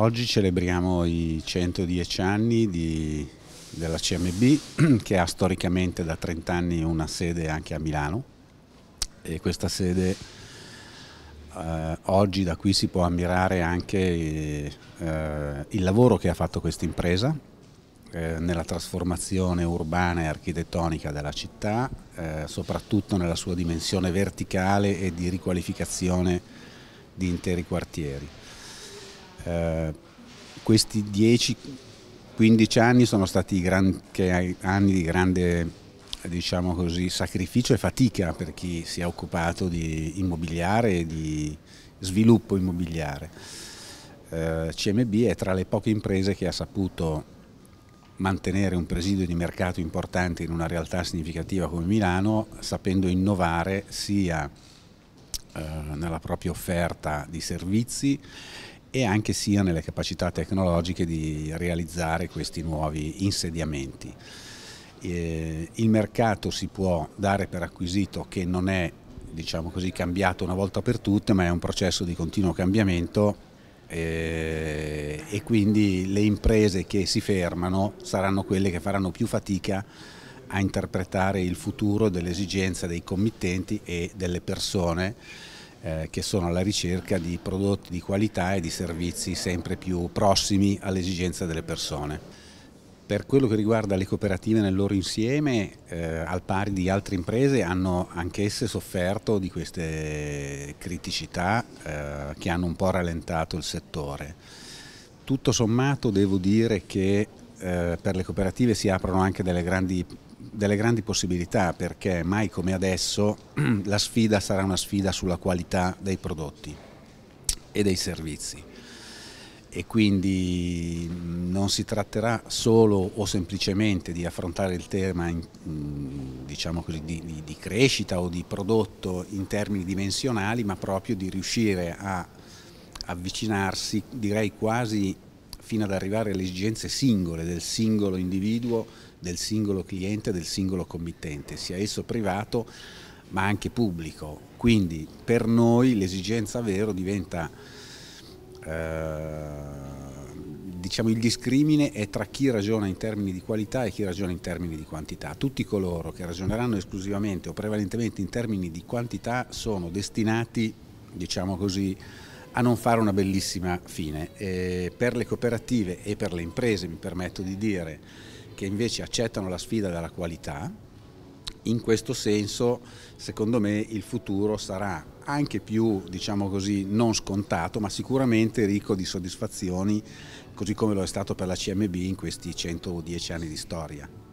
oggi celebriamo i 110 anni di, della CMB che ha storicamente da 30 anni una sede anche a Milano e questa sede eh, oggi da qui si può ammirare anche eh, il lavoro che ha fatto questa impresa eh, nella trasformazione urbana e architettonica della città, eh, soprattutto nella sua dimensione verticale e di riqualificazione di interi quartieri. Eh, questi 10-15 anni sono stati gran, anni di grande diciamo così, sacrificio e fatica per chi si è occupato di immobiliare e di sviluppo immobiliare. Eh, CMB è tra le poche imprese che ha saputo mantenere un presidio di mercato importante in una realtà significativa come Milano, sapendo innovare sia eh, nella propria offerta di servizi e anche sia nelle capacità tecnologiche di realizzare questi nuovi insediamenti. il mercato si può dare per acquisito che non è diciamo così, cambiato una volta per tutte, ma è un processo di continuo cambiamento eh, e quindi le imprese che si fermano saranno quelle che faranno più fatica a interpretare il futuro dell'esigenza dei committenti e delle persone eh, che sono alla ricerca di prodotti di qualità e di servizi sempre più prossimi all'esigenza delle persone. Per quello che riguarda le cooperative nel loro insieme, eh, al pari di altre imprese, hanno anch'esse sofferto di queste criticità eh, che hanno un po' rallentato il settore. Tutto sommato devo dire che eh, per le cooperative si aprono anche delle grandi delle grandi possibilità perché mai come adesso la sfida sarà una sfida sulla qualità dei prodotti e dei servizi e quindi non si tratterà solo o semplicemente di affrontare il tema in, diciamo così, di, di, di crescita o di prodotto in termini dimensionali ma proprio di riuscire a avvicinarsi direi quasi fino ad arrivare alle esigenze singole del singolo individuo del singolo cliente, del singolo committente, sia esso privato ma anche pubblico. Quindi per noi l'esigenza vero diventa, eh, diciamo il discrimine è tra chi ragiona in termini di qualità e chi ragiona in termini di quantità. Tutti coloro che ragioneranno esclusivamente o prevalentemente in termini di quantità sono destinati, diciamo così, a non fare una bellissima fine. Eh, per le cooperative e per le imprese, mi permetto di dire, che invece accettano la sfida della qualità, in questo senso secondo me il futuro sarà anche più diciamo così non scontato ma sicuramente ricco di soddisfazioni così come lo è stato per la CMB in questi 110 anni di storia.